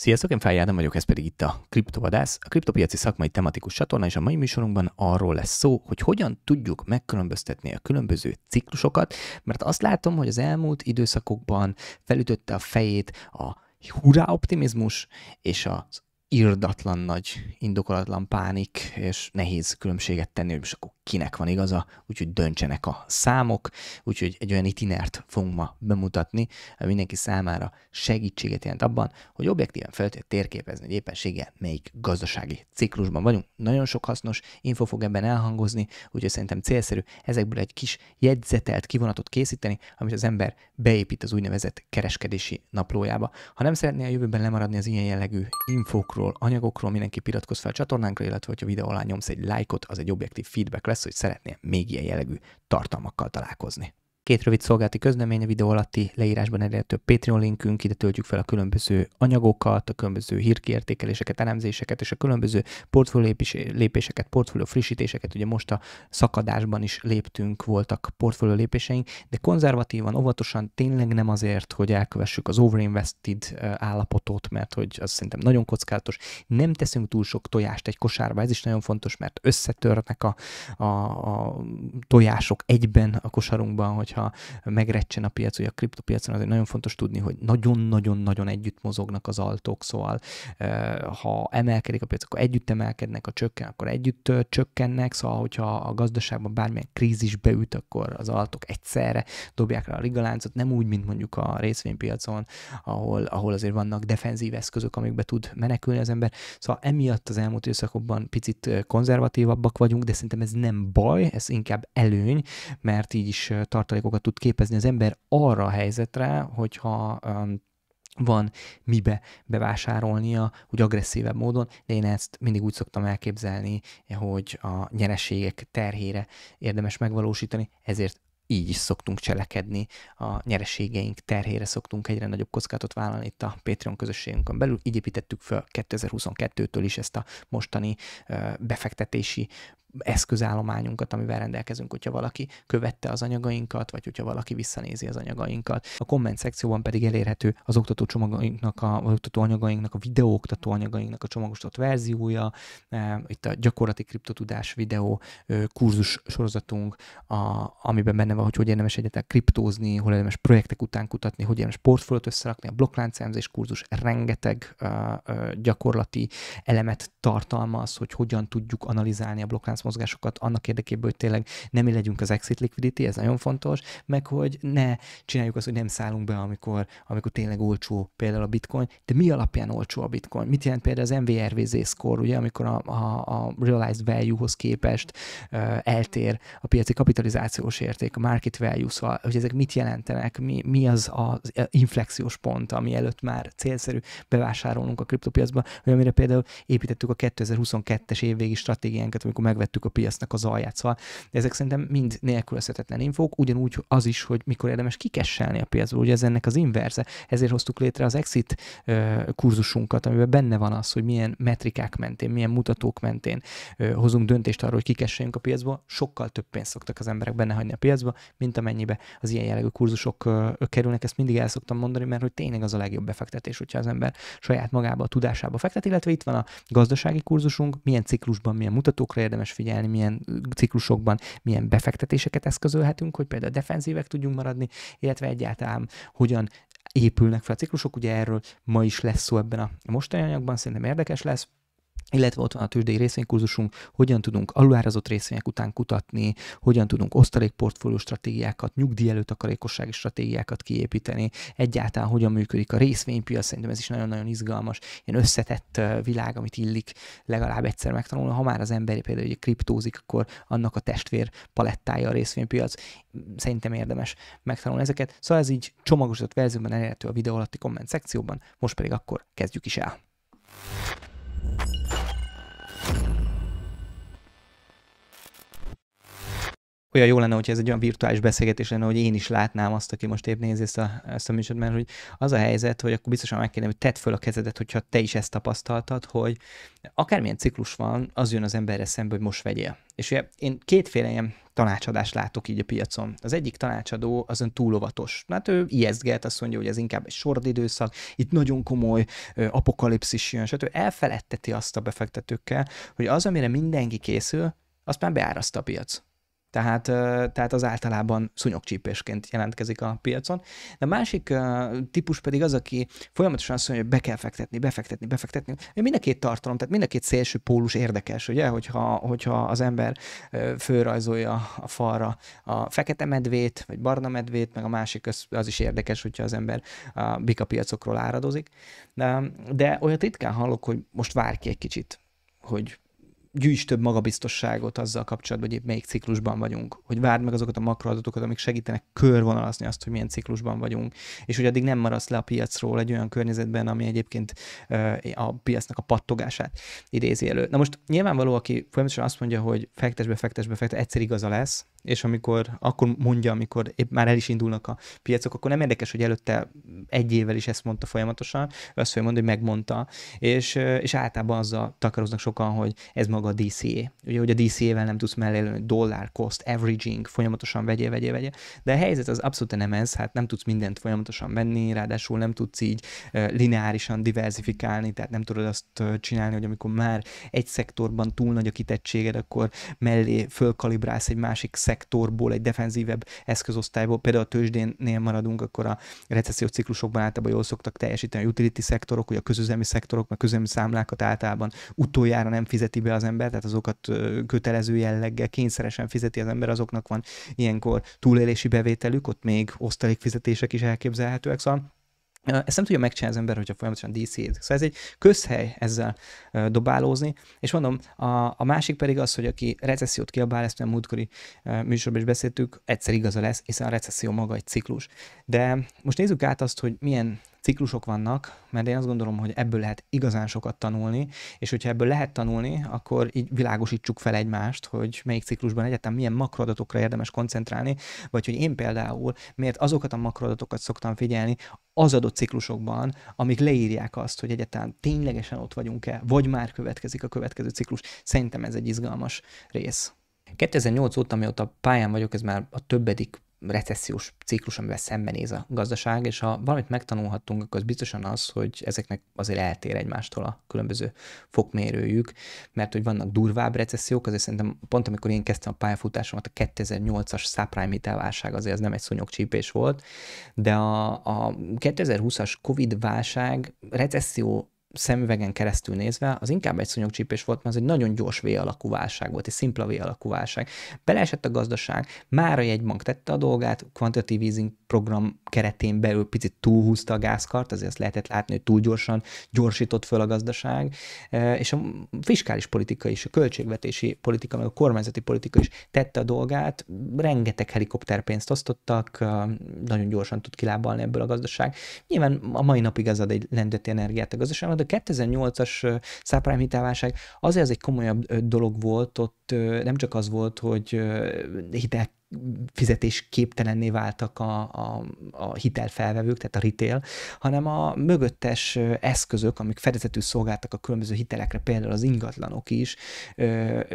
Sziasztok, én Fáj Ádám vagyok, ez pedig itt a Kriptovadász, a kriptopiaci szakmai tematikus csatorna, és a mai műsorunkban arról lesz szó, hogy hogyan tudjuk megkülönböztetni a különböző ciklusokat, mert azt látom, hogy az elmúlt időszakokban felütötte a fejét a hurrá optimizmus és az irdatlan nagy, indokolatlan pánik, és nehéz különbséget tenni, hogy most akkor kinek van igaza, úgyhogy döntsenek a számok, úgyhogy egy olyan itinert fogunk ma bemutatni, ami mindenki számára segítséget jelent abban, hogy objektíven fel tudja térképezni, hogy éppensége melyik gazdasági ciklusban vagyunk. Nagyon sok hasznos info fog ebben elhangozni, úgyhogy szerintem célszerű ezekből egy kis jegyzetelt kivonatot készíteni, amit az ember beépít az úgynevezett kereskedési naplójába. Ha nem szeretné a jövőben lemaradni az ilyen jellegű infokról, anyagokról, mindenki iratkozz fel a csatornánkra, illetve hogyha videó alá nyomsz egy lájkot, az egy objektív feedback lesz, lesz, hogy szeretnél még ilyen jellegű tartalmakkal találkozni. Két rövid szolgálati közlemény a videó alatti leírásban elérhető Patreon linkünk, ide töltjük fel a különböző anyagokat, a különböző hírkiértékeléseket, elemzéseket és a különböző portfólió lépéseket, portfólió frissítéseket. Ugye most a szakadásban is léptünk, voltak portfólió lépéseink, de konzervatívan, óvatosan tényleg nem azért, hogy elkövessük az overinvested eh, állapotot, mert hogy az szerintem nagyon kockázatos. Nem teszünk túl sok tojást egy kosárba, ez is nagyon fontos, mert összetörnek a, a, a tojások egyben a kosarunkban, hogyha hogyha megrecsen a piac, vagy a kriptopiacon azért nagyon fontos tudni, hogy nagyon-nagyon-nagyon együtt mozognak az altok, szóval ha emelkedik a piac, akkor együtt emelkednek, a csökken, akkor együtt csökkennek, szóval hogyha a gazdaságban bármilyen krízis beüt, akkor az altok egyszerre dobják rá a ligaláncot, nem úgy, mint mondjuk a részvénypiacon, ahol, ahol azért vannak defenzív eszközök, amikbe tud menekülni az ember. Szóval emiatt az elmúlt időszakokban picit konzervatívabbak vagyunk, de szerintem ez nem baj, ez inkább előny, mert így is tartalék játékokat tud képezni az ember arra a helyzetre, hogyha um, van mibe bevásárolnia, úgy agresszívebb módon, de én ezt mindig úgy szoktam elképzelni, hogy a nyereségek terhére érdemes megvalósítani, ezért így is szoktunk cselekedni, a nyereségeink terhére szoktunk egyre nagyobb kockátot vállalni itt a Patreon közösségünkön belül. Így építettük föl 2022-től is ezt a mostani befektetési eszközállományunkat, amivel rendelkezünk, hogyha valaki követte az anyagainkat, vagy hogyha valaki visszanézi az anyagainkat. A komment szekcióban pedig elérhető az oktató csomagainknak, a, az oktató anyagainknak, a oktató anyagainknak a csomagosított verziója, e, itt a gyakorlati kriptotudás videó kurzus sorozatunk, a, amiben benne van, hogy hogy érdemes egyetlen kriptózni, hol érdemes projektek után kutatni, hogy érdemes portfóliót összerakni, a blokkláncszerzés kurzus rengeteg gyakorlati elemet tartalmaz, hogy hogyan tudjuk analizálni a blokklánc mozgásokat annak érdekében, hogy tényleg nem mi legyünk az exit liquidity, ez nagyon fontos, meg hogy ne csináljuk azt, hogy nem szállunk be, amikor, amikor tényleg olcsó például a bitcoin, de mi alapján olcsó a bitcoin? Mit jelent például az MVRVZ score, ugye, amikor a, a, a realized value-hoz képest uh, eltér a piaci kapitalizációs érték, a market value, szóval, hogy ezek mit jelentenek, mi, mi az az inflexiós pont, ami előtt már célszerű bevásárolnunk a kriptopiacba, vagy amire például építettük a 2022-es évvégi stratégiánkat, amikor megvettük megvettük a piacnak az alját. Szóval ezek szerintem mind nélkülözhetetlen infók, ugyanúgy az is, hogy mikor érdemes kikesselni a piacról, ugye ez ennek az inverze. Ezért hoztuk létre az exit kurzusunkat, amiben benne van az, hogy milyen metrikák mentén, milyen mutatók mentén hozunk döntést arról, hogy kikesseljünk a piacból. Sokkal több pénzt szoktak az emberek benne hagyni a piacba, mint amennyibe az ilyen jellegű kurzusok kerülnek. Ezt mindig el szoktam mondani, mert hogy tényleg az a legjobb befektetés, hogyha az ember saját magába, a tudásába fektet, illetve itt van a gazdasági kurzusunk, milyen ciklusban, milyen mutatókra érdemes figyelni, milyen ciklusokban, milyen befektetéseket eszközölhetünk, hogy például defenzívek tudjunk maradni, illetve egyáltalán hogyan épülnek fel a ciklusok. Ugye erről ma is lesz szó ebben a mostani anyagban, szerintem érdekes lesz illetve ott van a tőzsdei részvénykurzusunk, hogyan tudunk alulárazott részvények után kutatni, hogyan tudunk osztalékportfólió stratégiákat, nyugdíj akarékossági stratégiákat kiépíteni, egyáltalán hogyan működik a részvénypiac, szerintem ez is nagyon-nagyon izgalmas, ilyen összetett világ, amit illik legalább egyszer megtanulni, ha már az emberi például egy kriptózik, akkor annak a testvér palettája a részvénypiac, szerintem érdemes megtanulni ezeket. Szóval ez így csomagosított verzióban elérhető a videó alatti komment szekcióban, most pedig akkor kezdjük is el. olyan jó lenne, hogyha ez egy olyan virtuális beszélgetés lenne, hogy én is látnám azt, aki most épp nézi ezt a, ezt a műsort, mert hogy az a helyzet, hogy akkor biztosan megkérdem, hogy tedd föl a kezedet, hogyha te is ezt tapasztaltad, hogy akármilyen ciklus van, az jön az emberre szembe, hogy most vegyél. És ugye én kétféle ilyen tanácsadást látok így a piacon. Az egyik tanácsadó azon túl óvatos. Hát ő ijesztget, azt mondja, hogy ez inkább egy sord időszak, itt nagyon komoly apokalipszis jön, stb. Elfeledteti azt a befektetőkkel, hogy az, amire mindenki készül, azt már beáraszt a piac tehát, tehát az általában szúnyogcsípésként jelentkezik a piacon. De a másik típus pedig az, aki folyamatosan azt mondja, hogy be kell fektetni, befektetni, befektetni. Mind a két tartalom, tehát mind a két szélső pólus érdekes, ugye, hogyha, hogyha az ember főrajzolja a falra a fekete medvét, vagy barna medvét, meg a másik az, az is érdekes, hogyha az ember a piacokról áradozik. De, de olyat ritkán hallok, hogy most várj ki egy kicsit, hogy gyűjts több magabiztosságot azzal kapcsolatban, hogy épp melyik ciklusban vagyunk, hogy várd meg azokat a makroadatokat, amik segítenek körvonalazni azt, hogy milyen ciklusban vagyunk, és hogy addig nem maradsz le a piacról egy olyan környezetben, ami egyébként a piacnak a pattogását idézi elő. Na most nyilvánvaló, aki folyamatosan azt mondja, hogy fektesbe fektesbe fektes egyszer igaza lesz, és amikor akkor mondja, amikor épp már el is indulnak a piacok, akkor nem érdekes, hogy előtte egy évvel is ezt mondta folyamatosan, ő azt mondja, hogy megmondta, és, és általában azzal takaroznak sokan, hogy ez maga a DCA. Ugye, hogy a DCA-vel nem tudsz mellélőni, dollár cost, averaging, folyamatosan vegye vegye vegye de a helyzet az abszolút nem ez, hát nem tudsz mindent folyamatosan venni, ráadásul nem tudsz így lineárisan diversifikálni, tehát nem tudod azt csinálni, hogy amikor már egy szektorban túl nagy a kitettséged, akkor mellé fölkalibrálsz egy másik szektorból, egy defenzívebb eszközosztályból, például a tőzsdénnél maradunk, akkor a recessziós ciklusokban általában jól szoktak teljesíteni a utility szektorok, ugye a közüzemi szektorok, meg közüzemi számlákat általában utoljára nem fizeti be az ember, tehát azokat kötelező jelleggel kényszeresen fizeti az ember, azoknak van ilyenkor túlélési bevételük, ott még osztalékfizetések is elképzelhetőek, szóval ezt nem tudja megcsinálni az ember, hogyha folyamatosan dc -t. Szóval ez egy közhely ezzel dobálózni, és mondom, a, a másik pedig az, hogy aki recessziót kiabál, ezt a múltkori műsorban is beszéltük, egyszer igaza lesz, hiszen a recesszió maga egy ciklus. De most nézzük át azt, hogy milyen ciklusok vannak, mert én azt gondolom, hogy ebből lehet igazán sokat tanulni, és hogyha ebből lehet tanulni, akkor így világosítsuk fel egymást, hogy melyik ciklusban egyetem milyen makroadatokra érdemes koncentrálni, vagy hogy én például miért azokat a makroadatokat szoktam figyelni az adott ciklusokban, amik leírják azt, hogy egyáltalán ténylegesen ott vagyunk-e, vagy már következik a következő ciklus. Szerintem ez egy izgalmas rész. 2008 óta, mióta pályán vagyok, ez már a többedik recessziós ciklus, amivel szembenéz a gazdaság, és ha valamit megtanulhattunk, akkor az biztosan az, hogy ezeknek azért eltér egymástól a különböző fokmérőjük, mert hogy vannak durvább recessziók, azért szerintem pont amikor én kezdtem a pályafutásomat, a 2008-as subprime hitelválság azért az nem egy szúnyogcsípés volt, de a, a 2020-as Covid válság recesszió szemüvegen keresztül nézve, az inkább egy szúnyogcsípés volt, mert az egy nagyon gyors V alakú válság volt, egy szimpla V alakú válság. Beleesett a gazdaság, már a jegybank tette a dolgát, quantitative easing program keretén belül picit túlhúzta a gázkart, azért azt lehetett látni, hogy túl gyorsan gyorsított föl a gazdaság, e, és a fiskális politika is, a költségvetési politika, meg a kormányzati politika is tette a dolgát, rengeteg helikopterpénzt osztottak, e, nagyon gyorsan tud kilábalni ebből a gazdaság. Nyilván a mai napig az ad egy lendeti energiát a gazdaságnak, de 2008-as subprime hitelválság azért az egy komolyabb dolog volt, ott nem csak az volt, hogy hitel fizetésképtelenné váltak a, a, a hitelfelvevők, tehát a retail, hanem a mögöttes eszközök, amik fedezetű szolgáltak a különböző hitelekre, például az ingatlanok is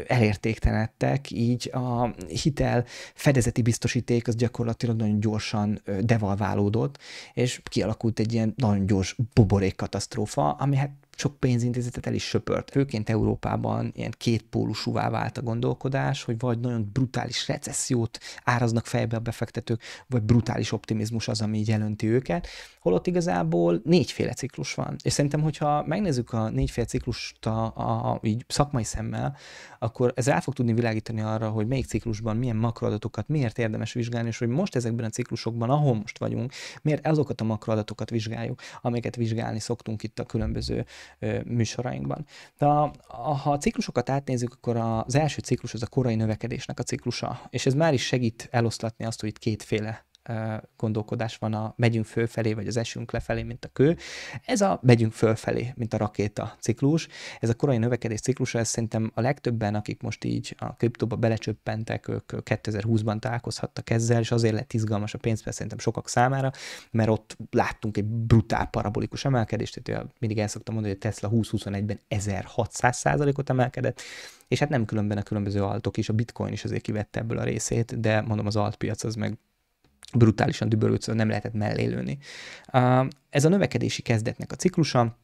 elértéktelenedtek, így a hitel fedezeti biztosíték az gyakorlatilag nagyon gyorsan devalválódott, és kialakult egy ilyen nagyon gyors buborék katasztrófa, ami hát sok pénzintézetet el is söpört. Főként Európában ilyen kétpólusúvá vált a gondolkodás, hogy vagy nagyon brutális recessziót áraznak fejbe a befektetők, vagy brutális optimizmus az, ami így elönti őket, holott igazából négyféle ciklus van. És szerintem, hogyha megnézzük a négyféle ciklust a, a, így szakmai szemmel, akkor ez rá fog tudni világítani arra, hogy melyik ciklusban milyen makroadatokat miért érdemes vizsgálni, és hogy most ezekben a ciklusokban, ahol most vagyunk, miért azokat a makroadatokat vizsgáljuk, amiket vizsgálni szoktunk itt a különböző műsorainkban. De ha a ciklusokat átnézzük, akkor az első ciklus az a korai növekedésnek a ciklusa, és ez már is segít eloszlatni azt, hogy itt kétféle gondolkodás van a megyünk fölfelé, vagy az esünk lefelé, mint a kő. Ez a megyünk fölfelé, mint a rakéta ciklus. Ez a korai növekedés ciklusa, ez szerintem a legtöbben, akik most így a kriptóba belecsöppentek, ők 2020-ban találkozhattak ezzel, és azért lett izgalmas a pénz, szerintem sokak számára, mert ott láttunk egy brutál parabolikus emelkedést, tehát mindig el szoktam mondani, hogy a Tesla 2021-ben 1600 ot emelkedett, és hát nem különben a különböző altok is, a bitcoin is azért kivette ebből a részét, de mondom az altpiac az meg brutálisan dübörgött, szóval nem lehetett mellélőni. Ez a növekedési kezdetnek a ciklusa,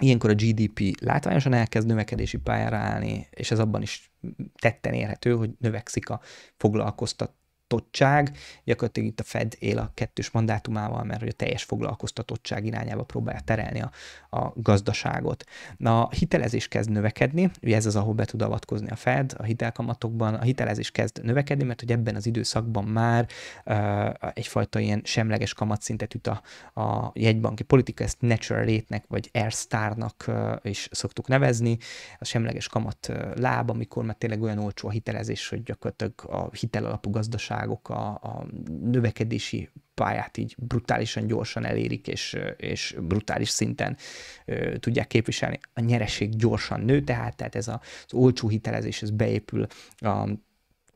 Ilyenkor a GDP látványosan elkezd növekedési pályára állni, és ez abban is tetten érhető, hogy növekszik a foglalkoztat foglalkoztatottság, gyakorlatilag itt a Fed él a kettős mandátumával, mert hogy a teljes foglalkoztatottság irányába próbálja terelni a, a gazdaságot. Na, a hitelezés kezd növekedni, ugye ez az, ahol be tud avatkozni a Fed, a hitelkamatokban, a hitelezés kezd növekedni, mert hogy ebben az időszakban már uh, egyfajta ilyen semleges kamatszintet üt a, a jegybanki politika, ezt natural rate-nek vagy airstar-nak uh, is szoktuk nevezni, a semleges kamat uh, láb, amikor már tényleg olyan olcsó a hitelezés, hogy gyakorlatilag a hitel alapú gazdaság országok a, a növekedési pályát így brutálisan gyorsan elérik, és, és brutális szinten ö, tudják képviselni. A nyereség gyorsan nő, tehát, tehát ez a, az olcsó hitelezés, ez beépül a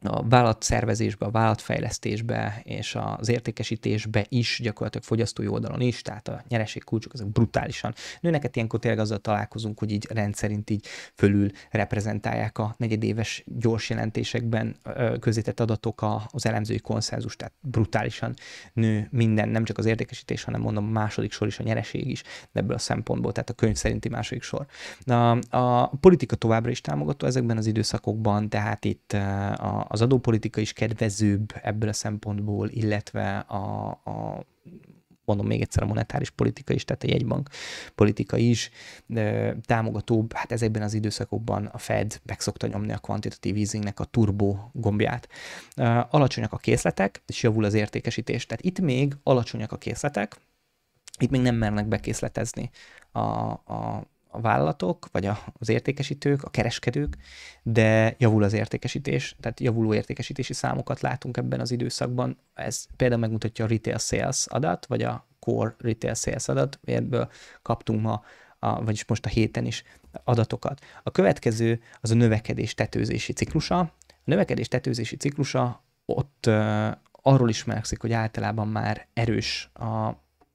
a vállalatszervezésbe, a vállalatfejlesztésbe és az értékesítésbe is, gyakorlatilag fogyasztói oldalon is, tehát a nyereségkulcsok azok brutálisan nőnek, hát ilyenkor tényleg azzal találkozunk, hogy így rendszerint így fölül reprezentálják a negyedéves gyors jelentésekben közített adatok az elemzői konszenzus, tehát brutálisan nő minden, nem csak az értékesítés, hanem mondom a második sor is a nyereség is ebből a szempontból, tehát a könyv szerinti második sor. A, a politika továbbra is támogató ezekben az időszakokban, tehát itt a, az adópolitika is kedvezőbb ebből a szempontból, illetve a, a mondom még egyszer, a monetáris politika is, tehát a jegybank politika is de támogatóbb, hát ezekben az időszakokban a Fed meg szokta nyomni a quantitative easingnek a turbo gombját. Alacsonyak a készletek, és javul az értékesítés, tehát itt még alacsonyak a készletek, itt még nem mernek bekészletezni a, a a vállalatok, vagy a, az értékesítők, a kereskedők, de javul az értékesítés, tehát javuló értékesítési számokat látunk ebben az időszakban. Ez például megmutatja a retail sales adat, vagy a core retail sales adat, ebből kaptunk ma, a, vagyis most a héten is adatokat. A következő az a növekedés tetőzési ciklusa. A növekedés tetőzési ciklusa ott uh, arról ismerszik, hogy általában már erős a,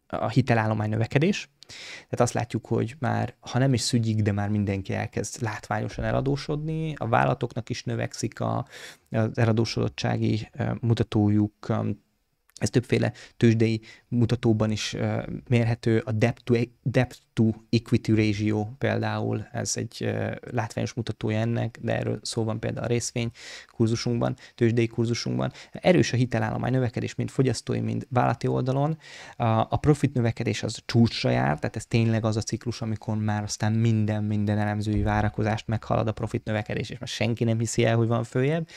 a hitelállomány növekedés, tehát azt látjuk, hogy már, ha nem is szügyik, de már mindenki elkezd látványosan eladósodni, a vállalatoknak is növekszik a, az eladósodottsági mutatójuk, ez többféle tőzsdei mutatóban is mérhető, a debt to, debt to equity ratio például, ez egy látványos mutatója ennek, de erről szó van például a részvény kurzusunkban, tőzsdei kurzusunkban. Erős a hitelállomány növekedés, mind fogyasztói, mind vállalati oldalon. A profit növekedés az csúcsra jár, tehát ez tényleg az a ciklus, amikor már aztán minden, minden elemzői várakozást meghalad a profit növekedés, és már senki nem hiszi el, hogy van följebb.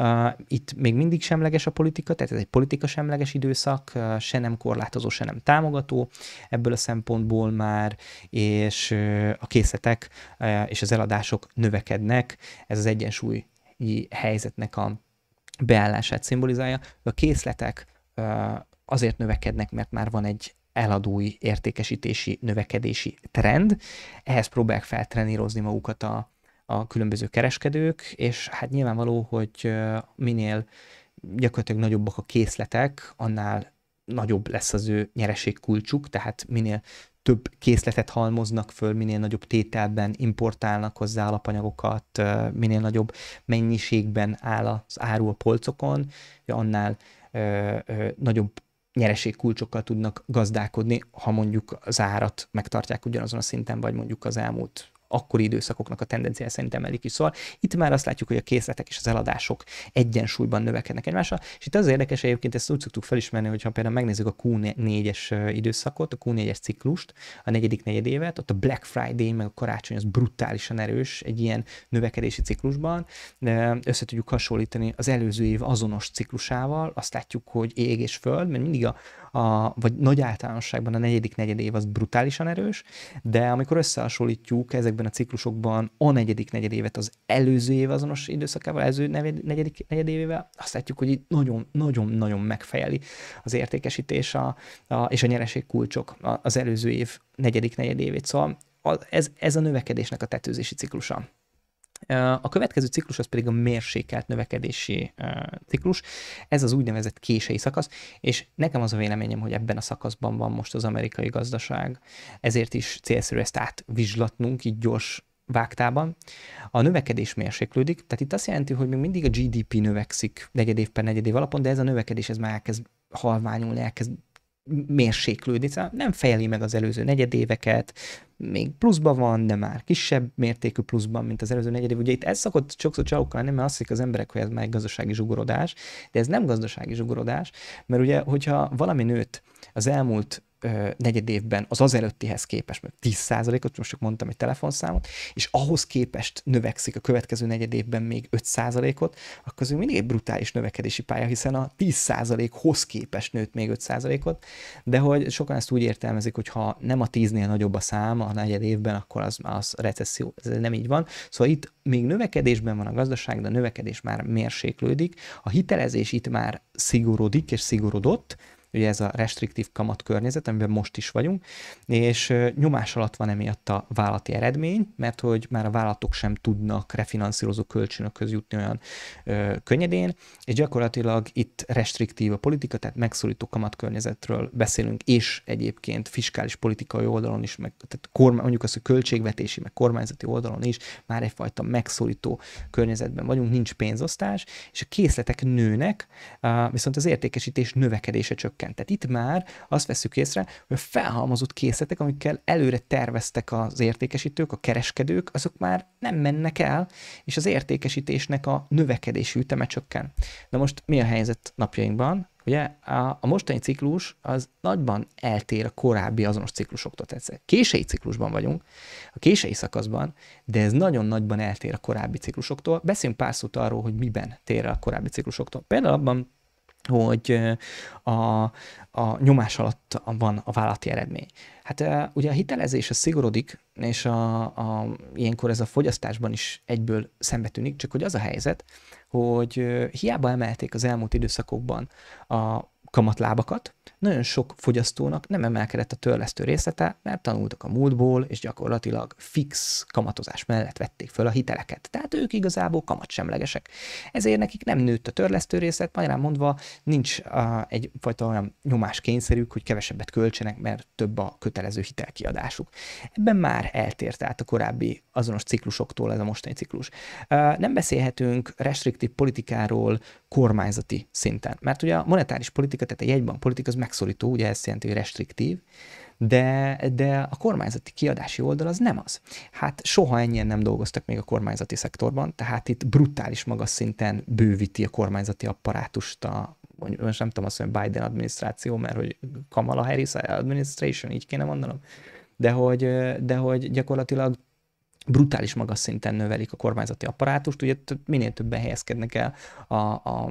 Uh, itt még mindig semleges a politika, tehát ez egy politika semleges időszak, uh, se nem korlátozó, se nem támogató. Ebből a szempontból már és a készletek és az eladások növekednek, ez az egyensúlyi helyzetnek a beállását szimbolizálja. A készletek azért növekednek, mert már van egy eladói értékesítési növekedési trend. Ehhez próbálják feltrenírozni magukat a, a különböző kereskedők, és hát nyilvánvaló, hogy minél gyakorlatilag nagyobbak a készletek, annál nagyobb lesz az ő nyereségkulcsuk, tehát minél több készletet halmoznak föl, minél nagyobb tételben importálnak hozzá alapanyagokat, minél nagyobb mennyiségben áll az áru a polcokon, annál nagyobb nyereségkulcsokkal tudnak gazdálkodni, ha mondjuk az árat megtartják ugyanazon a szinten, vagy mondjuk az elmúlt akkori időszakoknak a tendenciája szerint emelik is. Szóval itt már azt látjuk, hogy a készletek és az eladások egyensúlyban növekednek egymással, és itt az érdekes egyébként, ezt úgy szoktuk felismerni, hogyha például megnézzük a Q4-es időszakot, a Q4-es ciklust, a negyedik negyedévet, ott a Black Friday meg a karácsony az brutálisan erős egy ilyen növekedési ciklusban, össze tudjuk hasonlítani az előző év azonos ciklusával, azt látjuk, hogy ég és föld, mert mindig a, a vagy nagy általánosságban a negyedik negyedév az brutálisan erős, de amikor összehasonlítjuk ezek ezekben a ciklusokban a negyedik negyedévet az előző év azonos időszakával, előző negyedik negyedévével, azt látjuk, hogy itt nagyon-nagyon-nagyon megfejeli az értékesítés a, a, és a nyereség kulcsok az előző év negyedik negyedévét. Szóval ez, ez a növekedésnek a tetőzési ciklusa. A következő ciklus az pedig a mérsékelt növekedési ciklus, ez az úgynevezett kései szakasz, és nekem az a véleményem, hogy ebben a szakaszban van most az amerikai gazdaság, ezért is célszerű ezt átvizslatnunk így gyors vágtában. A növekedés mérséklődik, tehát itt azt jelenti, hogy még mindig a GDP növekszik negyed év per negyed év alapon, de ez a növekedés ez már elkezd halványulni, elkezd mérséklődni, szóval nem fejeli meg az előző negyedéveket, még pluszban van, de már kisebb mértékű pluszban, mint az előző negyedév. Ugye itt ez szokott sokszor lenni, mert azt hiszik az emberek, hogy ez már egy gazdasági zsugorodás, de ez nem gazdasági zsugorodás, mert ugye, hogyha valami nőtt az elmúlt ö, negyed évben az az előttihez képest, mert 10%-ot, most csak mondtam egy telefonszámot, és ahhoz képest növekszik a következő negyed évben még 5%-ot, akkor az mindig egy brutális növekedési pálya, hiszen a 10%-hoz képest nőtt még 5%-ot, de hogy sokan ezt úgy értelmezik, hogy ha nem a 10-nél nagyobb a szám a negyed évben, akkor az, az recesszió, ez nem így van. Szóval itt még növekedésben van a gazdaság, de a növekedés már mérséklődik, a hitelezés itt már szigorodik és szigorodott, ugye ez a restriktív kamat környezet, amiben most is vagyunk, és nyomás alatt van emiatt a vállalati eredmény, mert hogy már a vállalatok sem tudnak refinanszírozó kölcsönökhöz jutni olyan ö, könnyedén, és gyakorlatilag itt restriktív a politika, tehát megszorító kamatkörnyezetről beszélünk, és egyébként fiskális politikai oldalon is, meg, tehát kormány, mondjuk azt, hogy költségvetési, meg kormányzati oldalon is már egyfajta megszorító környezetben vagyunk, nincs pénzosztás, és a készletek nőnek, viszont az értékesítés növekedése csak csökkent. Tehát itt már azt veszük észre, hogy a felhalmozott készletek, amikkel előre terveztek az értékesítők, a kereskedők, azok már nem mennek el, és az értékesítésnek a növekedési üteme csökken. Na most mi a helyzet napjainkban? Ugye a, a mostani ciklus az nagyban eltér a korábbi azonos ciklusoktól. Tehát késői ciklusban vagyunk, a késői szakaszban, de ez nagyon nagyban eltér a korábbi ciklusoktól. Beszéljünk pár szót arról, hogy miben tér el a korábbi ciklusoktól. Például abban, hogy a, a nyomás alatt van a vállalati eredmény. Hát ugye a hitelezés a szigorodik, és a, a, ilyenkor ez a fogyasztásban is egyből szembe tűnik, csak hogy az a helyzet, hogy hiába emelték az elmúlt időszakokban a kamatlábakat, nagyon sok fogyasztónak nem emelkedett a törlesztő részlete, mert tanultak a múltból, és gyakorlatilag fix kamatozás mellett vették föl a hiteleket. Tehát ők igazából kamatsemlegesek. Ezért nekik nem nőtt a törlesztő részlet, magyarán mondva nincs a, egyfajta olyan nyomás kényszerük, hogy kevesebbet költsenek, mert több a kötelező hitelkiadásuk. Ebben már eltért át a korábbi azonos ciklusoktól ez a mostani ciklus. Nem beszélhetünk restriktív politikáról kormányzati szinten, mert ugye a monetáris politika, tehát a jegybank politika az megszorító, ugye ez jelenti, hogy restriktív, de, de a kormányzati kiadási oldal az nem az. Hát soha ennyien nem dolgoztak még a kormányzati szektorban, tehát itt brutális magas szinten bővíti a kormányzati apparátust a most nem tudom azt mondani, Biden adminisztráció, mert hogy Kamala Harris administration, így kéne mondanom, de hogy, de hogy gyakorlatilag brutális magas szinten növelik a kormányzati apparátust, ugye minél többen helyezkednek el a, a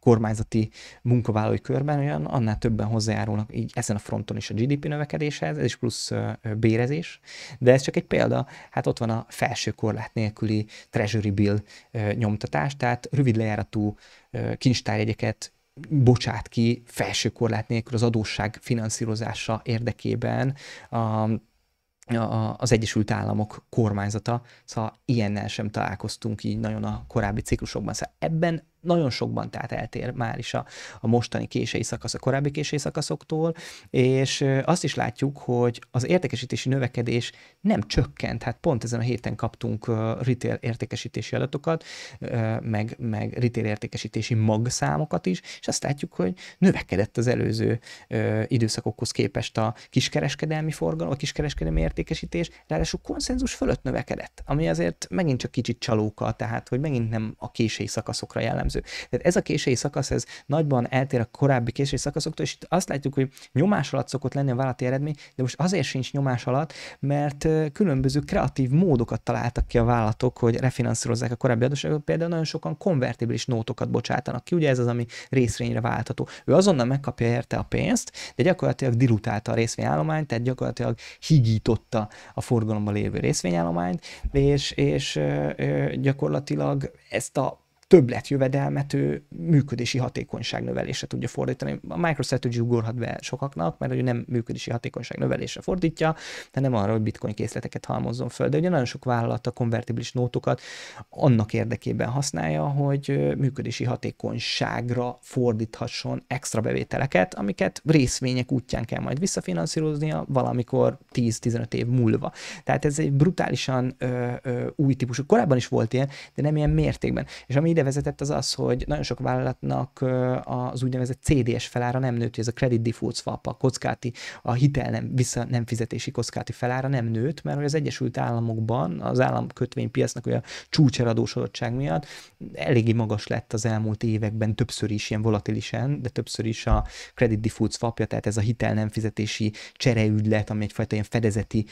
kormányzati munkavállalói körben, olyan annál többen hozzájárulnak így ezen a fronton is a GDP növekedéshez, ez is plusz bérezés, de ez csak egy példa, hát ott van a felső korlát nélküli treasury bill nyomtatás, tehát rövid lejáratú kincstárjegyeket bocsát ki felső korlát nélkül az adósság finanszírozása érdekében, a az Egyesült Államok kormányzata, szóval ilyennel sem találkoztunk így nagyon a korábbi ciklusokban. Szóval ebben nagyon sokban tehát eltér már is a, a mostani késői szakasz, a korábbi késői szakaszoktól, és azt is látjuk, hogy az értékesítési növekedés nem csökkent, hát pont ezen a héten kaptunk retail értékesítési adatokat, meg, meg retail értékesítési magszámokat is, és azt látjuk, hogy növekedett az előző időszakokhoz képest a kiskereskedelmi forgalom, a kiskereskedelmi értékesítés, ráadásul konszenzus fölött növekedett, ami azért megint csak kicsit csalóka, tehát hogy megint nem a késői szakaszokra jellem jellemző. Tehát ez a késői szakasz, ez nagyban eltér a korábbi késői szakaszoktól, és itt azt látjuk, hogy nyomás alatt szokott lenni a vállalati eredmény, de most azért sincs nyomás alatt, mert különböző kreatív módokat találtak ki a vállalatok, hogy refinanszírozzák a korábbi adósságokat. Például nagyon sokan konvertibilis nótokat bocsátanak ki, ugye ez az, ami részvényre váltható. Ő azonnal megkapja érte a pénzt, de gyakorlatilag dilutálta a részvényállományt, tehát gyakorlatilag higította a forgalomban lévő részvényállományt, és, és gyakorlatilag ezt a többletjövedelmető ő működési hatékonyság növelése tudja fordítani. A MicroStrategy ugorhat be sokaknak, mert hogy nem működési hatékonyság növelése fordítja, de nem arra, hogy bitcoin készleteket halmozzon föl. De ugye nagyon sok vállalat a konvertibilis nótokat annak érdekében használja, hogy működési hatékonyságra fordíthasson extra bevételeket, amiket részvények útján kell majd visszafinanszíroznia valamikor 10-15 év múlva. Tehát ez egy brutálisan ö, ö, új típusú. Korábban is volt ilyen, de nem ilyen mértékben. És ami ide vezetett az az, hogy nagyon sok vállalatnak az úgynevezett CDS felára nem nőtt, ez a credit default swap, a kockáti, a hitel nem, vissza nem fizetési kockáti felára nem nőtt, mert hogy az Egyesült Államokban az államkötvénypiacnak olyan csúcseradósodottság miatt eléggé magas lett az elmúlt években többször is ilyen volatilisen, de többször is a credit default swapja, tehát ez a hitel nem fizetési csereügylet, ami egyfajta ilyen fedezeti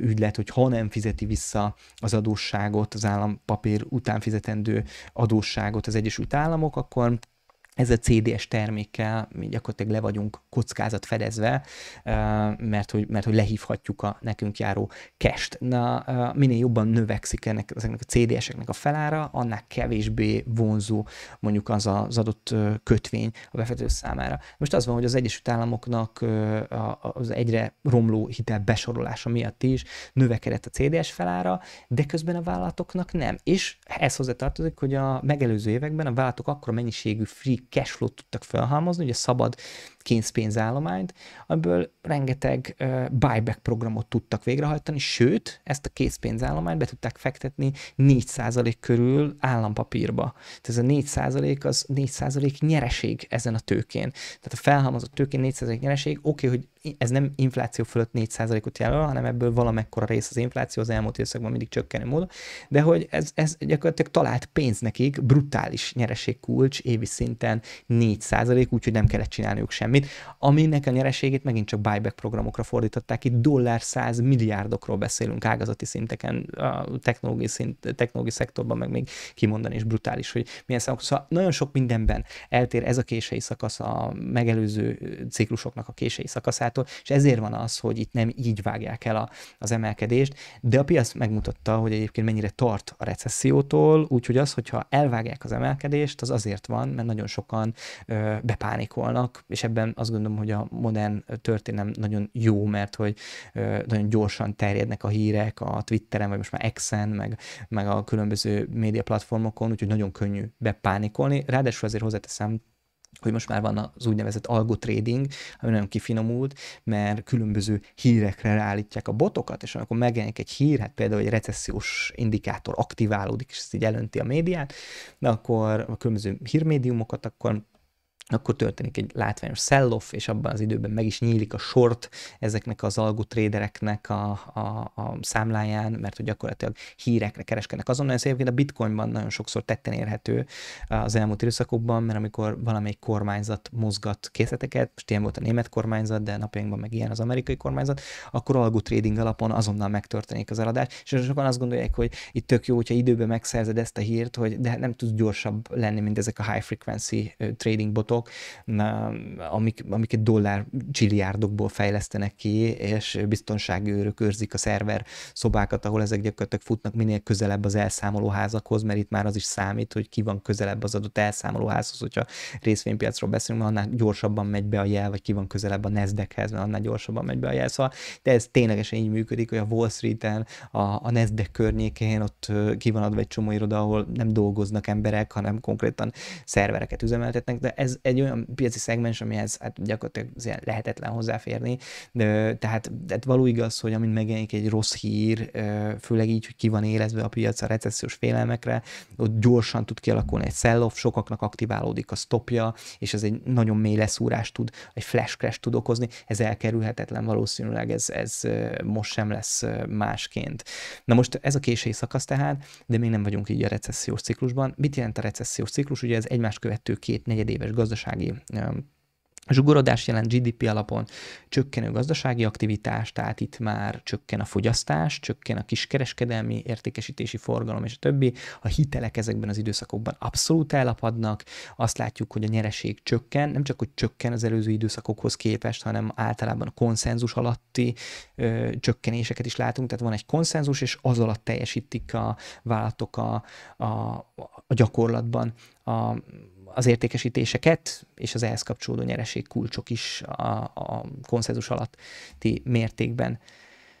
ügylet, hogy ha nem fizeti vissza az adósságot, az állampapír után fizetendő adó adósságot az Egyesült Államok, akkor ez a CDS termékkel mi gyakorlatilag le vagyunk kockázat fedezve, mert hogy, mert hogy lehívhatjuk a nekünk járó kest. Na, minél jobban növekszik ennek, ezeknek a CDS-eknek a felára, annál kevésbé vonzó mondjuk az az adott kötvény a befektető számára. Most az van, hogy az Egyesült Államoknak az egyre romló hitel besorolása miatt is növekedett a CDS felára, de közben a vállalatoknak nem. És ehhez tartozik, hogy a megelőző években a vállalatok akkora mennyiségű free cashflow-t tudtak felhalmozni, ugye szabad készpénzállományt, amiből rengeteg buyback programot tudtak végrehajtani, sőt, ezt a készpénzállományt be tudták fektetni 4% körül állampapírba. Tehát ez a 4% az 4% nyereség ezen a tőkén. Tehát a felhalmozott tőkén 4% nyereség, oké, okay, hogy ez nem infláció fölött 4%-ot jelöl, hanem ebből valamekkora rész az infláció az elmúlt időszakban mindig csökkenő módon, de hogy ez, ez gyakorlatilag talált pénz nekik, brutális nyereségkulcs évi szinten 4%, úgyhogy nem kellett csinálniuk semmit semmit, aminek a nyereségét megint csak buyback programokra fordították. Itt dollár száz milliárdokról beszélünk ágazati szinteken, a technológiai, szint, technológiai szektorban, meg még kimondani is brutális, hogy milyen számok. Szóval nagyon sok mindenben eltér ez a késői szakasz a megelőző ciklusoknak a késői szakaszától, és ezért van az, hogy itt nem így vágják el a, az emelkedést, de a piac megmutatta, hogy egyébként mennyire tart a recessziótól, úgyhogy az, hogyha elvágják az emelkedést, az azért van, mert nagyon sokan ö, bepánikolnak, és ebben azt gondolom, hogy a modern történelem nagyon jó, mert hogy nagyon gyorsan terjednek a hírek a Twitteren, vagy most már Exen, meg, meg a különböző média platformokon, úgyhogy nagyon könnyű bepánikolni. Ráadásul azért hozzáteszem, hogy most már van az úgynevezett algo trading, ami nagyon kifinomult, mert különböző hírekre állítják a botokat, és akkor megjelenik egy hír, hát például egy recessziós indikátor aktiválódik, és ezt így elönti a médiát, de akkor a különböző hírmédiumokat, akkor akkor történik egy látványos sell-off és abban az időben meg is nyílik a sort ezeknek az algutrédereknek a, a, a számláján, mert hogy gyakorlatilag hírekre kereskednek azonnal, ez egyébként a bitcoinban nagyon sokszor tetten érhető az elmúlt időszakokban, mert amikor valamelyik kormányzat mozgat készleteket, most ilyen volt a német kormányzat, de napjainkban meg ilyen az amerikai kormányzat, akkor algotrading alapon azonnal megtörténik az eladás, és sokan azt gondolják, hogy itt tök jó, hogyha időben megszerzed ezt a hírt, hogy de hát nem tudsz gyorsabb lenni, mint ezek a high frequency trading botok, gyárok, amik, amiket dollár csilliárdokból fejlesztenek ki, és őrök őrzik a szerver szobákat, ahol ezek gyakorlatilag futnak minél közelebb az elszámolóházakhoz, mert itt már az is számít, hogy ki van közelebb az adott elszámolóházhoz, hogyha részvénypiacról beszélünk, mert annál gyorsabban megy be a jel, vagy ki van közelebb a nasdaq mert annál gyorsabban megy be a jel. Szóval, de ez ténylegesen így működik, hogy a Wall Street-en, a, a NASDAQ környékén ott ki van adva egy csomó iroda, ahol nem dolgoznak emberek, hanem konkrétan szervereket üzemeltetnek, de ez, egy olyan piaci szegmens, amihez hát gyakorlatilag lehetetlen hozzáférni. De, tehát, tehát való igaz, hogy amint megjelenik egy rossz hír, főleg így, hogy ki van élezve a piac a recessziós félelmekre, ott gyorsan tud kialakulni egy sell-off, sokaknak aktiválódik a stopja, és ez egy nagyon mély leszúrás tud, egy flash crash tud okozni, ez elkerülhetetlen valószínűleg, ez, ez most sem lesz másként. Na most ez a késői szakasz tehát, de még nem vagyunk így a recessziós ciklusban. Mit jelent a recessziós ciklus? Ugye ez egymást követő két negyedéves gazdaság gazdasági Zsugorodás jelent GDP alapon csökkenő gazdasági aktivitás, tehát itt már csökken a fogyasztás, csökken a kiskereskedelmi értékesítési forgalom és a többi. A hitelek ezekben az időszakokban abszolút elapadnak, azt látjuk, hogy a nyereség csökken, nem csak hogy csökken az előző időszakokhoz képest, hanem általában a konszenzus alatti ö, csökkenéseket is látunk, tehát van egy konszenzus, és az alatt teljesítik a vállalatok a, a, a gyakorlatban a az értékesítéseket és az ehhez kapcsolódó nyereség kulcsok is a, a konszenzus alatti mértékben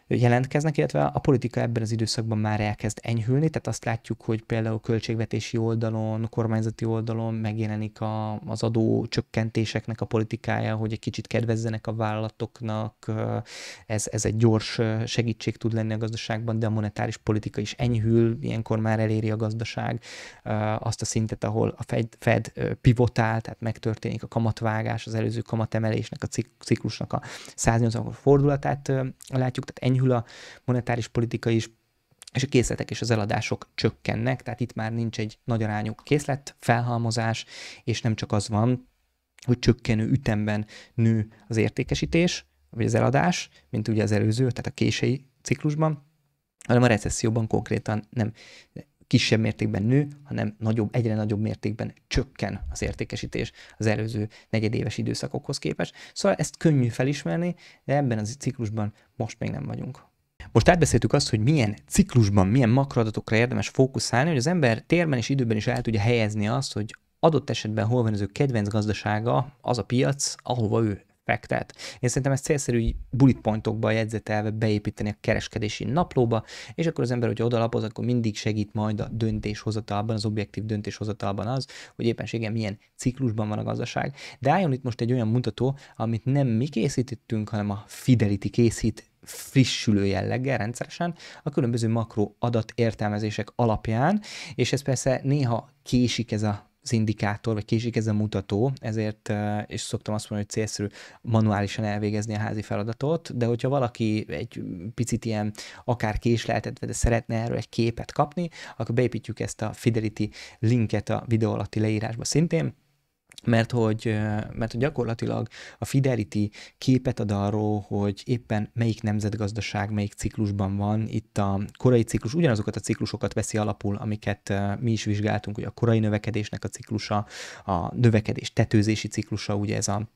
jelentkeznek, illetve a politika ebben az időszakban már elkezd enyhülni, tehát azt látjuk, hogy például költségvetési oldalon, kormányzati oldalon megjelenik a, az adó csökkentéseknek a politikája, hogy egy kicsit kedvezzenek a vállalatoknak, ez, ez egy gyors segítség tud lenni a gazdaságban, de a monetáris politika is enyhül, ilyenkor már eléri a gazdaság azt a szintet, ahol a Fed, Fed pivotál, tehát megtörténik a kamatvágás, az előző kamatemelésnek, a ciklusnak a 180 fordulatát látjuk, tehát enyhül enyhül a monetáris politika is, és a készletek és az eladások csökkennek, tehát itt már nincs egy nagy arányú készlet, felhalmozás, és nem csak az van, hogy csökkenő ütemben nő az értékesítés, vagy az eladás, mint ugye az előző, tehát a késői ciklusban, hanem a recesszióban konkrétan nem kisebb mértékben nő, hanem nagyobb, egyre nagyobb mértékben csökken az értékesítés az előző negyedéves időszakokhoz képest. Szóval ezt könnyű felismerni, de ebben az ciklusban most még nem vagyunk. Most átbeszéltük azt, hogy milyen ciklusban, milyen makroadatokra érdemes fókuszálni, hogy az ember térben és időben is el tudja helyezni azt, hogy adott esetben hol van az ő kedvenc gazdasága, az a piac, ahova ő fektet. Én szerintem ezt célszerű bullet pointokba jegyzetelve beépíteni a kereskedési naplóba, és akkor az ember, hogy odalapoz, akkor mindig segít majd a döntéshozatalban, az objektív döntéshozatalban az, hogy éppenséggel milyen ciklusban van a gazdaság. De álljon itt most egy olyan mutató, amit nem mi készítettünk, hanem a Fidelity készít frissülő jelleggel rendszeresen a különböző makro adat értelmezések alapján, és ez persze néha késik ez a az indikátor, vagy késik ez a mutató, ezért, és szoktam azt mondani, hogy célszerű manuálisan elvégezni a házi feladatot, de hogyha valaki egy picit ilyen akár lehetett, de szeretne erről egy képet kapni, akkor beépítjük ezt a Fidelity linket a videó alatti leírásba szintén, mert hogy, mert hogy gyakorlatilag a Fidelity képet ad arról, hogy éppen melyik nemzetgazdaság melyik ciklusban van. Itt a korai ciklus ugyanazokat a ciklusokat veszi alapul, amiket mi is vizsgáltunk, hogy a korai növekedésnek a ciklusa, a növekedés tetőzési ciklusa, ugye ez a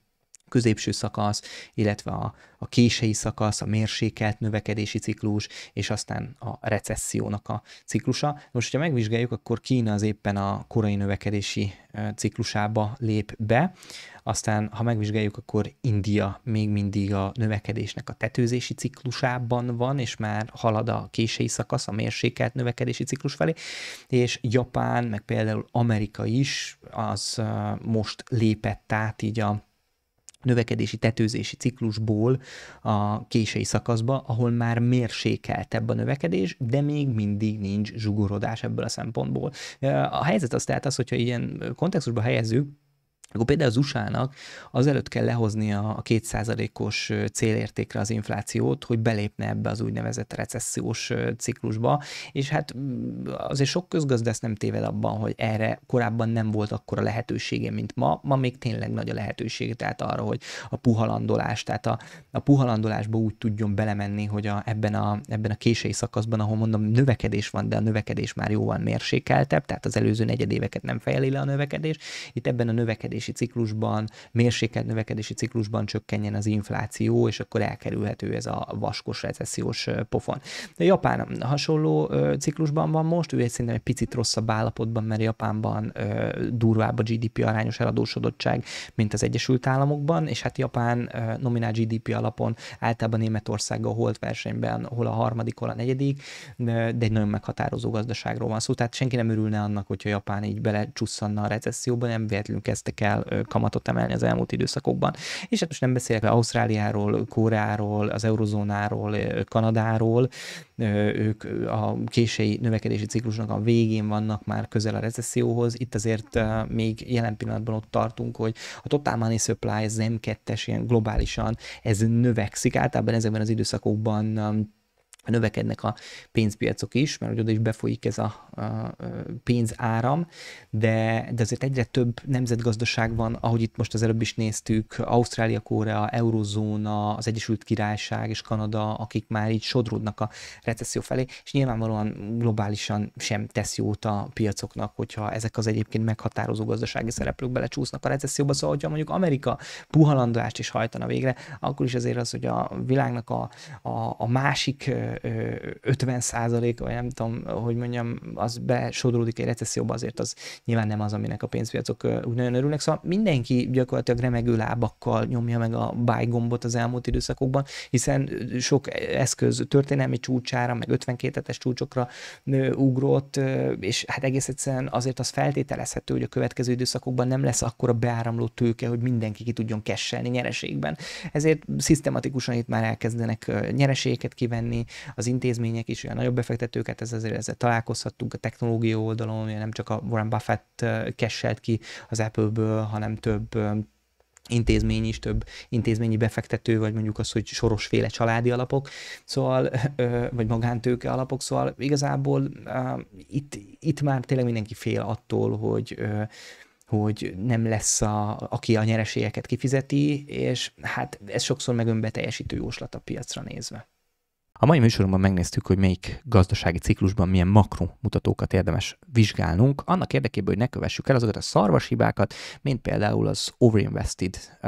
középső szakasz, illetve a, a kései szakasz, a mérsékelt növekedési ciklus, és aztán a recessziónak a ciklusa. Most, hogyha megvizsgáljuk, akkor Kína az éppen a korai növekedési ciklusába lép be, aztán, ha megvizsgáljuk, akkor India még mindig a növekedésnek a tetőzési ciklusában van, és már halad a késői szakasz, a mérsékelt növekedési ciklus felé, és Japán, meg például Amerika is, az most lépett át így a növekedési tetőzési ciklusból a késői szakaszba, ahol már mérsékeltebb a növekedés, de még mindig nincs zsugorodás ebből a szempontból. A helyzet az tehát az, hogyha ilyen kontextusba helyezzük, akkor például az USA-nak azelőtt kell lehoznia a kétszázalékos célértékre az inflációt, hogy belépne ebbe az úgynevezett recessziós ciklusba, és hát mm, azért sok közgazdász nem téved abban, hogy erre korábban nem volt akkora lehetősége, mint ma. Ma még tényleg nagy a lehetőség, tehát arra, hogy a puhalandolás, tehát a, a puhalandolásba úgy tudjon belemenni, hogy a, ebben, a, ebben a késői szakaszban, ahol mondom, növekedés van, de a növekedés már jóval mérsékeltebb, tehát az előző negyedéveket nem fejeli le a növekedés, itt ebben a növekedés növekedési ciklusban, mérsékelt növekedési ciklusban csökkenjen az infláció, és akkor elkerülhető ez a vaskos recessziós pofon. De Japán hasonló ciklusban van most, ő egy szerintem egy picit rosszabb állapotban, mert Japánban durvább a GDP arányos eladósodottság, mint az Egyesült Államokban, és hát Japán nominál GDP alapon általában a holt versenyben, hol a harmadik, hol a negyedik, de egy nagyon meghatározó gazdaságról van szó, tehát senki nem örülne annak, hogyha Japán így belecsusszanna a recesszióba, nem véletlenül kezdtek el kell kamatot emelni az elmúlt időszakokban. És hát most nem beszélek Ausztráliáról, Kóreáról, az eurozónáról, Kanadáról, ők a késői növekedési ciklusnak a végén vannak már közel a recesszióhoz, itt azért még jelen pillanatban ott tartunk, hogy a total money supply, ez M2-es, ilyen globálisan ez növekszik, általában ezekben az időszakokban növekednek a pénzpiacok is, mert oda is befolyik ez a, a pénzáram, de, de azért egyre több nemzetgazdaság van, ahogy itt most az előbb is néztük, Ausztrália, Korea, Eurozóna, az Egyesült Királyság és Kanada, akik már így sodródnak a recesszió felé, és nyilvánvalóan globálisan sem tesz jót a piacoknak, hogyha ezek az egyébként meghatározó gazdasági szereplők belecsúsznak a recesszióba, szóval hogyha mondjuk Amerika puhalandást is hajtana végre, akkor is azért az, hogy a világnak a, a, a másik 50 százalék, vagy nem tudom, hogy mondjam, az besodródik egy recesszióba, azért az nyilván nem az, aminek a pénzpiacok úgy nagyon örülnek. Szóval mindenki gyakorlatilag remegő lábakkal nyomja meg a buy gombot az elmúlt időszakokban, hiszen sok eszköz történelmi csúcsára, meg 52-es csúcsokra ugrott, és hát egész egyszerűen azért az feltételezhető, hogy a következő időszakokban nem lesz akkora beáramló tőke, hogy mindenki ki tudjon kesselni nyereségben. Ezért szisztematikusan itt már elkezdenek nyereségeket kivenni, az intézmények is, olyan nagyobb befektetőket, ez azért ezzel találkozhattunk a technológia oldalon, nem csak a Warren Buffett kesselt ki az Apple-ből, hanem több intézmény is, több intézményi befektető, vagy mondjuk az, hogy sorosféle családi alapok, szóval, vagy magántőke alapok, szóval igazából itt, itt már tényleg mindenki fél attól, hogy hogy nem lesz, a, aki a nyereségeket kifizeti, és hát ez sokszor meg önbeteljesítő jóslat a piacra nézve. A mai műsorunkban megnéztük, hogy melyik gazdasági ciklusban milyen makro mutatókat érdemes vizsgálnunk, annak érdekében, hogy ne kövessük el azokat a szarvashibákat, mint például az overinvested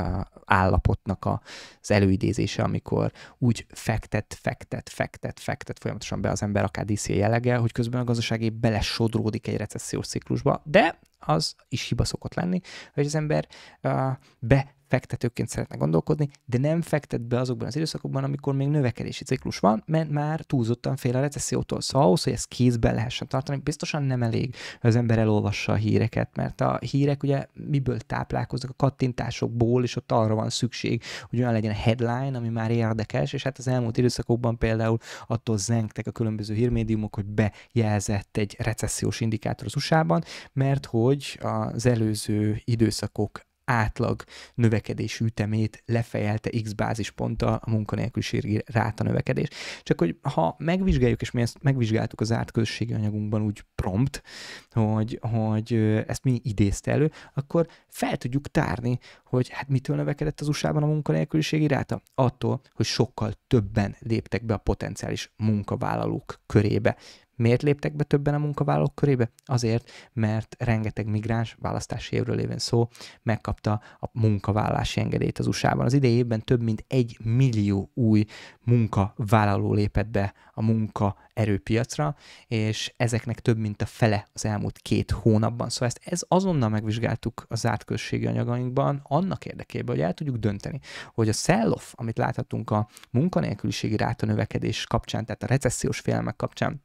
állapotnak az előidézése, amikor úgy fektet, fektet, fektet, fektet folyamatosan be az ember, akár DC jellege, hogy közben a gazdaság belesodródik egy recessziós ciklusba, de az is hiba szokott lenni, hogy az ember uh, befektetőként szeretne gondolkodni, de nem fektet be azokban az időszakokban, amikor még növekedési ciklus van, mert már túlzottan fél a recessziótól. Szóval ahhoz, hogy ezt kézben lehessen tartani, biztosan nem elég, hogy az ember elolvassa a híreket, mert a hírek ugye miből táplálkoznak a kattintásokból, és ott arra van szükség, hogy olyan legyen a headline, ami már érdekes, és hát az elmúlt időszakokban például attól zengtek a különböző hírmédiumok, hogy bejelzett egy recessziós indikátor az USA-ban, mert hogy hogy az előző időszakok átlag növekedés ütemét lefejelte x bázisponttal a munkanélküliségi ráta növekedés. Csak hogy ha megvizsgáljuk, és mi ezt megvizsgáltuk az árt közösségi anyagunkban úgy prompt, hogy, hogy ezt mi idézte elő, akkor fel tudjuk tárni, hogy hát mitől növekedett az USA-ban a munkanélküliségi ráta? Attól, hogy sokkal többen léptek be a potenciális munkavállalók körébe Miért léptek be többen a munkavállalók körébe? Azért, mert rengeteg migráns választási évről lévén szó megkapta a munkavállási engedélyt az USA-ban. Az idei évben több mint egy millió új munkavállaló lépett be a munka erőpiacra, és ezeknek több mint a fele az elmúlt két hónapban. Szóval ezt ez azonnal megvizsgáltuk az zárt községi anyagainkban, annak érdekében, hogy el tudjuk dönteni, hogy a sell amit láthatunk a munkanélküliségi ráta növekedés kapcsán, tehát a recessziós félelmek kapcsán,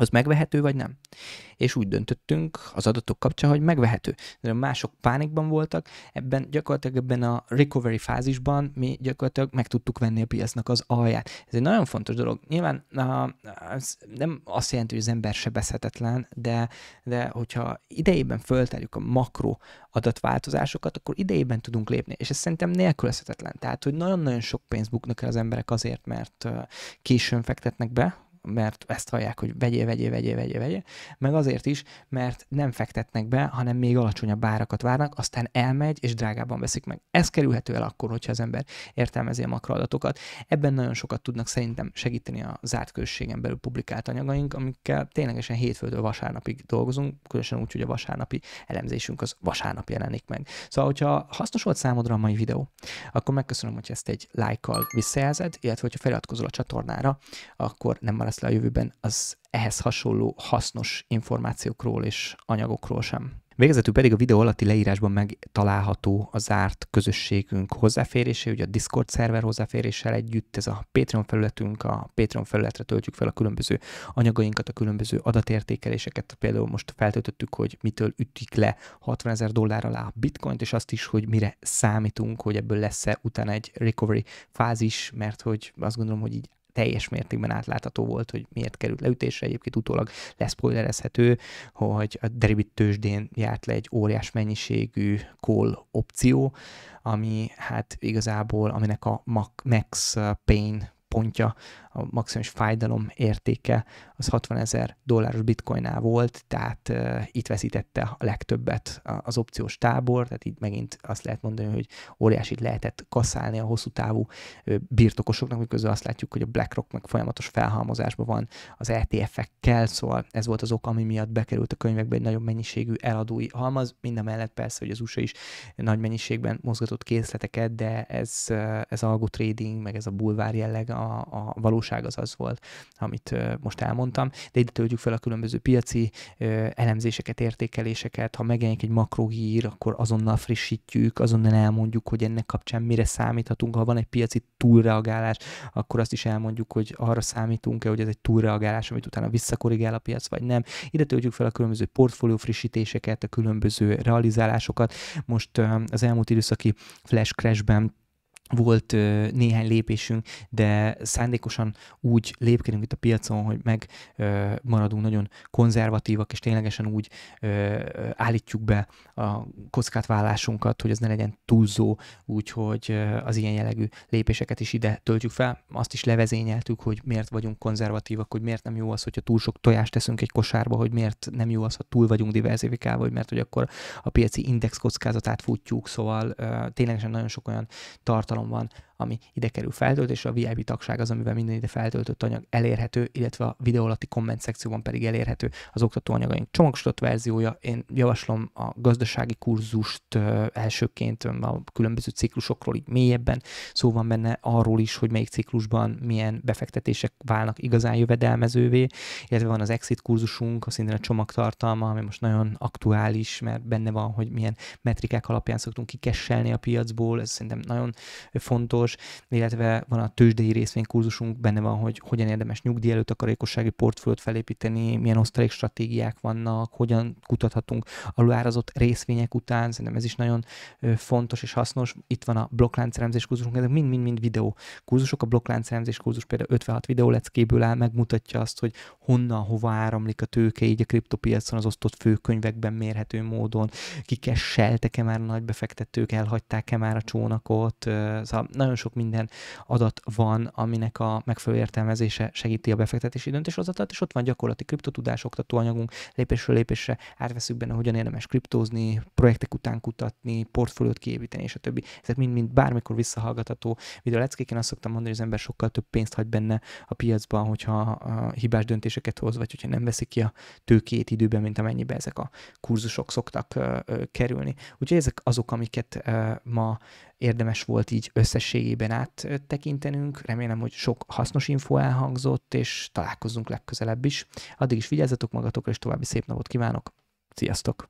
az megvehető vagy nem. És úgy döntöttünk az adatok kapcsán, hogy megvehető. De mások pánikban voltak, ebben gyakorlatilag ebben a recovery fázisban mi gyakorlatilag meg tudtuk venni a piacnak az alját. Ez egy nagyon fontos dolog. Nyilván ez nem azt jelenti, hogy az ember sebezhetetlen, de, de hogyha idejében föltárjuk a makro adatváltozásokat, akkor idejében tudunk lépni. És ez szerintem nélkülözhetetlen. Tehát, hogy nagyon-nagyon sok pénzt buknak el az emberek azért, mert későn fektetnek be, mert ezt hallják, hogy vegyél, vegyél, vegyél, vegyél, vegyél, meg azért is, mert nem fektetnek be, hanem még alacsonyabb árakat várnak, aztán elmegy és drágában veszik meg. Ez kerülhető el akkor, hogyha az ember értelmezi a makroadatokat. Ebben nagyon sokat tudnak szerintem segíteni a zárt községen belül publikált anyagaink, amikkel ténylegesen hétfőtől vasárnapig dolgozunk, különösen úgy, hogy a vasárnapi elemzésünk az vasárnap jelenik meg. Szóval, hogyha hasznos volt számodra a mai videó, akkor megköszönöm, hogy ezt egy lájkkal visszajelzed, illetve hogyha feliratkozol a csatornára, akkor nem marad lesz le a jövőben, az ehhez hasonló hasznos információkról és anyagokról sem. Végezetül pedig a videó alatti leírásban megtalálható a zárt közösségünk hozzáférése, ugye a Discord szerver hozzáféréssel együtt, ez a Patreon felületünk, a Patreon felületre töltjük fel a különböző anyagainkat, a különböző adatértékeléseket, például most feltöltöttük, hogy mitől ütik le 60 ezer dollár alá a bitcoint, és azt is, hogy mire számítunk, hogy ebből lesz-e utána egy recovery fázis, mert hogy azt gondolom, hogy így teljes mértékben átlátható volt, hogy miért került leütésre, egyébként utólag leszpoilerezhető, hogy a Deribit tőzsdén járt le egy óriás mennyiségű call opció, ami hát igazából, aminek a max uh, pain pontja a maximális fájdalom értéke az 60 ezer dolláros bitcoinnál volt, tehát uh, itt veszítette a legtöbbet az opciós tábor, tehát itt megint azt lehet mondani, hogy óriásit lehetett kaszálni a hosszú távú birtokosoknak, miközben azt látjuk, hogy a BlackRock meg folyamatos felhalmozásban van az ETF-ekkel, szóval ez volt az ok, ami miatt bekerült a könyvekbe egy nagyobb mennyiségű eladói halmaz, mind a mellett persze, hogy az USA is nagy mennyiségben mozgatott készleteket, de ez, ez algo trading, meg ez a bulvár jelleg a, a valós valóság az az volt, amit most elmondtam, de ide töltjük fel a különböző piaci elemzéseket, értékeléseket, ha megjelenik egy makrohír, akkor azonnal frissítjük, azonnal elmondjuk, hogy ennek kapcsán mire számíthatunk, ha van egy piaci túlreagálás, akkor azt is elmondjuk, hogy arra számítunk-e, hogy ez egy túlreagálás, amit utána visszakorrigál a piac, vagy nem. Ide töltjük fel a különböző portfólió frissítéseket, a különböző realizálásokat. Most az elmúlt időszaki flash crashben volt ö, néhány lépésünk, de szándékosan úgy lépkedünk itt a piacon, hogy megmaradunk nagyon konzervatívak, és ténylegesen úgy ö, állítjuk be a kockátvállásunkat, hogy ez ne legyen túlzó, úgyhogy az ilyen jellegű lépéseket is ide töltjük fel. Azt is levezényeltük, hogy miért vagyunk konzervatívak, hogy miért nem jó az, hogyha túl sok tojást teszünk egy kosárba, hogy miért nem jó az, ha túl vagyunk diversifikálva, vagy mert hogy akkor a piaci index kockázatát futjuk, szóval ö, ténylegesen nagyon sok olyan tartalom tartalom van, ami ide kerül feltöltésre, a VIP tagság az, amivel minden ide feltöltött anyag elérhető, illetve a videó alatti komment szekcióban pedig elérhető az oktatóanyagaink csomagosított verziója. Én javaslom a gazdasági kurzust elsőként a különböző ciklusokról így mélyebben, szó van benne arról is, hogy melyik ciklusban milyen befektetések válnak igazán jövedelmezővé, illetve van az exit kurzusunk, a szintén a csomagtartalma, ami most nagyon aktuális, mert benne van, hogy milyen metrikák alapján szoktunk kikesselni a piacból, ez szerintem nagyon fontos, fontos, illetve van a tőzsdei részvénykurzusunk, benne van, hogy hogyan érdemes nyugdíj előtt takarékossági portfóliót felépíteni, milyen osztalék stratégiák vannak, hogyan kutathatunk alulárazott részvények után, szerintem ez is nagyon fontos és hasznos. Itt van a blokklánceremzés kurzusunk, ezek mind-mind-mind videó kurzusok. A blokklánceremzés kurzus például 56 leckéből áll, megmutatja azt, hogy honnan, hova áramlik a tőke, így a kriptopiacon az osztott főkönyvekben mérhető módon, kikesseltek-e már a nagy befektetők, elhagyták-e már a csónakot, szóval nagyon nagyon sok minden adat van, aminek a megfelelő értelmezése segíti a befektetési döntéshozatalt, és ott van gyakorlati kriptotudás, oktatóanyagunk, lépésről lépésre átveszünk benne, hogyan érdemes kriptózni, projektek után kutatni, portfóliót kiépíteni, és a többi. Ezek mind-mind bármikor visszahallgatható videóleckéken azt szoktam mondani, hogy az ember sokkal több pénzt hagy benne a piacban, hogyha a hibás döntéseket hoz, vagy hogyha nem veszik ki a tőkét időben, mint amennyibe ezek a kurzusok szoktak kerülni. Úgyhogy ezek azok, amiket ma érdemes volt így összességében áttekintenünk. Remélem, hogy sok hasznos info elhangzott, és találkozunk legközelebb is. Addig is vigyázzatok magatokra, és további szép napot kívánok. Sziasztok!